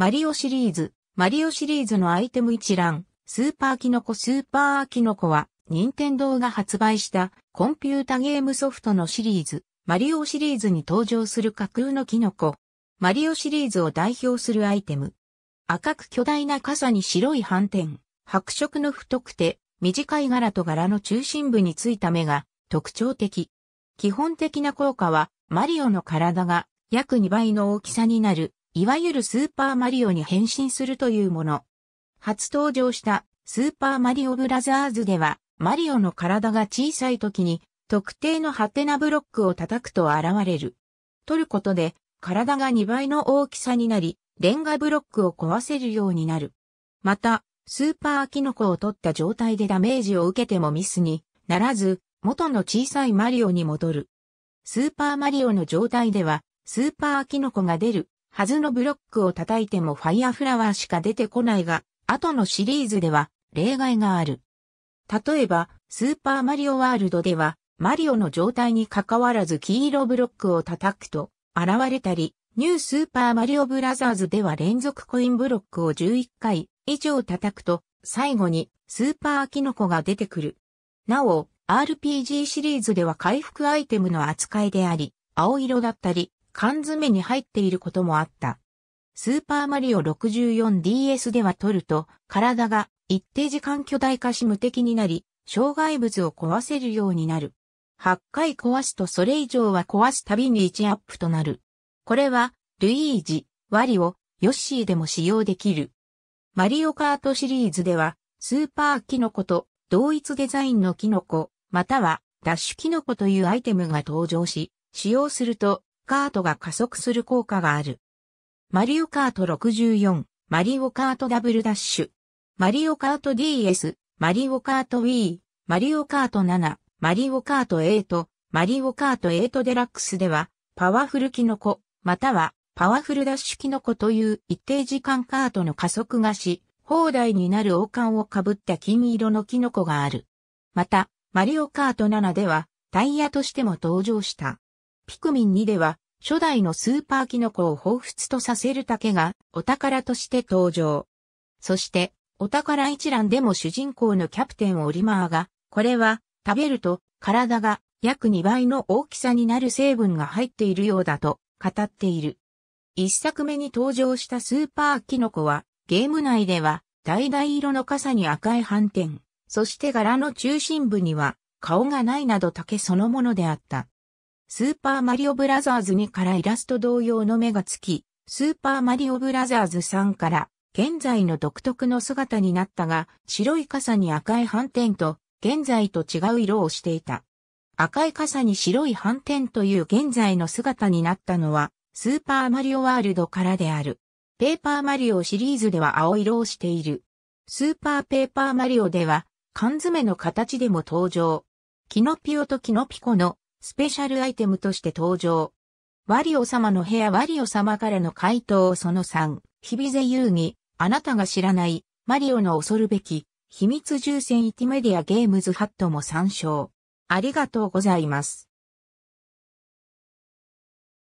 マリオシリーズ、マリオシリーズのアイテム一覧、スーパーキノコスーパーキノコは、任天堂が発売したコンピュータゲームソフトのシリーズ、マリオシリーズに登場する架空のキノコ。マリオシリーズを代表するアイテム。赤く巨大な傘に白い斑点、白色の太くて短い柄と柄の中心部についた目が特徴的。基本的な効果はマリオの体が約2倍の大きさになるいわゆるスーパーマリオに変身するというもの。初登場したスーパーマリオブラザーズでは、マリオの体が小さい時に特定のハテナブロックを叩くと現れる。取ることで体が2倍の大きさになり、レンガブロックを壊せるようになる。また、スーパーキノコを取った状態でダメージを受けてもミスにならず、元の小さいマリオに戻る。スーパーマリオの状態では、スーパーキノコが出るはずのブロックを叩いてもファイアフラワーしか出てこないが、後のシリーズでは例外がある。例えば、スーパーマリオワールドでは、マリオの状態に関わらず黄色ブロックを叩くと現れたり、ニュースーパーマリオブラザーズでは連続コインブロックを11回以上叩くと、最後にスーパーキノコが出てくる。なお、RPG シリーズでは回復アイテムの扱いであり、青色だったり、缶詰に入っていることもあった。スーパーマリオ 64DS では取ると、体が一定時間巨大化し無敵になり、障害物を壊せるようになる。8回壊すとそれ以上は壊すたびに1アップとなる。これは、ルイージ、ワリオ、ヨッシーでも使用できる。マリオカートシリーズでは、スーパーキノコと同一デザインのキノコ、またはダッシュキノコというアイテムが登場し、使用するとカートが加速する効果がある。マリオカート64、マリオカートダブルダッシュ、マリオカート DS、マリオカート Wii、マリオカート7、マリオカート8、マリオカート8デラックスでは、パワフルキノコ、またはパワフルダッシュキノコという一定時間カートの加速がし、放題になる王冠をかぶった金色のキノコがある。また、マリオカート7では、タイヤとしても登場した。ピクミン2では、初代のスーパーキノコを彷彿とさせる竹がお宝として登場。そして、お宝一覧でも主人公のキャプテンオリマーが、これは食べると体が約2倍の大きさになる成分が入っているようだと語っている。一作目に登場したスーパーキノコは、ゲーム内では、橙色の傘に赤い斑点、そして柄の中心部には、顔がないなど竹そのものであった。スーパーマリオブラザーズ2からイラスト同様の目がつき、スーパーマリオブラザーズ3から現在の独特の姿になったが、白い傘に赤い斑点と、現在と違う色をしていた。赤い傘に白い斑点という現在の姿になったのは、スーパーマリオワールドからである。ペーパーマリオシリーズでは青色をしている。スーパーペーパーマリオでは、缶詰の形でも登場。キノピオとキノピコのスペシャルアイテムとして登場。ワリオ様の部屋ワリオ様からの回答その3、ヒビゼ遊戯、あなたが知らない、マリオの恐るべき、秘密重戦イティメディアゲームズハットも参照。ありがとうございます。